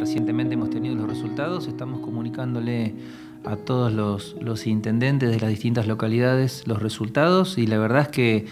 recientemente hemos tenido los resultados, estamos comunicándole a todos los, intendentes de las distintas localidades los resultados y la verdad es que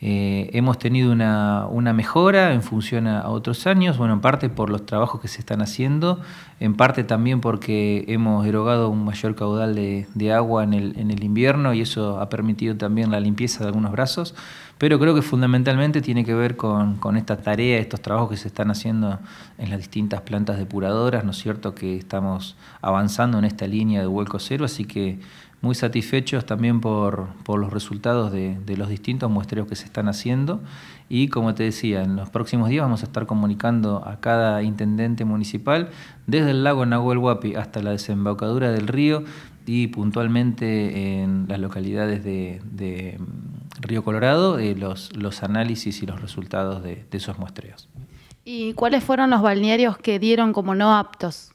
eh, hemos tenido una, mejora en función a, otros años, bueno, en parte por los trabajos que se están haciendo, en parte también porque hemos erogado un mayor caudal de, agua en el, invierno y eso ha permitido también la limpieza de algunos brazos, pero creo que fundamentalmente tiene que ver con, con esta tarea, estos trabajos que se están haciendo en las distintas plantas depuradoras, ¿no es cierto?, que estamos avanzando en esta línea de vuelco cero, así que muy satisfechos también por, los resultados de, los distintos muestreos que se están haciendo y como te decía, en los próximos días vamos a estar comunicando a cada intendente municipal desde el lago Nahuel Huapi hasta la desembocadura del río y puntualmente en las localidades de, mm, Río Colorado eh, los, los, análisis y los resultados de esos muestreos. ¿Y cuáles fueron los balnearios que dieron como no aptos?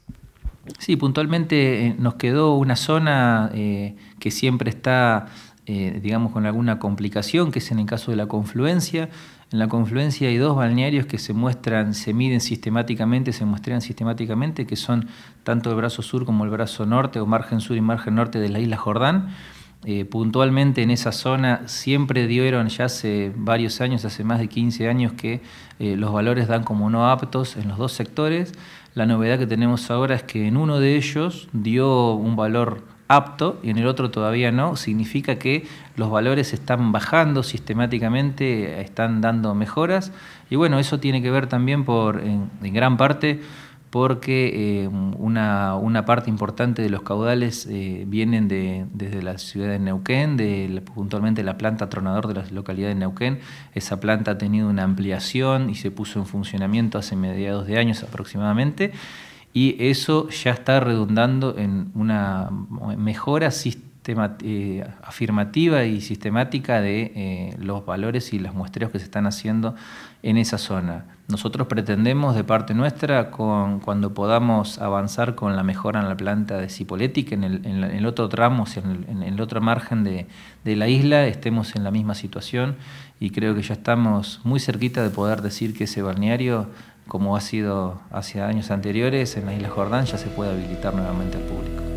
Sí, puntualmente eh, nos quedó una zona eh, que siempre está, eh, digamos, con alguna complicación, que es en el caso de la confluencia. En la confluencia hay dos balnearios que se muestran, se miden sistemáticamente, se muestran sistemáticamente, que son tanto el brazo sur como el brazo norte, o margen sur y margen norte de la isla Jordán. Eh, puntualmente en esa zona siempre dieron ya hace varios años, hace más de 15 años, que eh, los valores dan como no aptos en los dos sectores. La novedad que tenemos ahora es que en uno de ellos dio un valor apto y en el otro todavía no, significa que los valores están bajando sistemáticamente, están dando mejoras y bueno, eso tiene que ver también por, en, en gran parte porque eh, una, una, parte importante de los caudales eh, vienen de, desde la ciudad de Neuquén, de, puntualmente la planta tronador de la localidad de Neuquén. Esa planta ha tenido una ampliación y se puso en funcionamiento hace mediados de años aproximadamente, y eso ya está redundando en una mejora sistémica eh, afirmativa y sistemática de eh, los valores y los muestreos que se están haciendo en esa zona. Nosotros pretendemos de parte nuestra, con, cuando podamos avanzar con la mejora en la planta de Cipoletic, en el, en el otro tramo, en el, en el otro margen de, la isla, estemos en la misma situación y creo que ya estamos muy cerquita de poder decir que ese balneario, como ha sido hacia años anteriores en la isla Jordán, ya se puede habilitar nuevamente al público.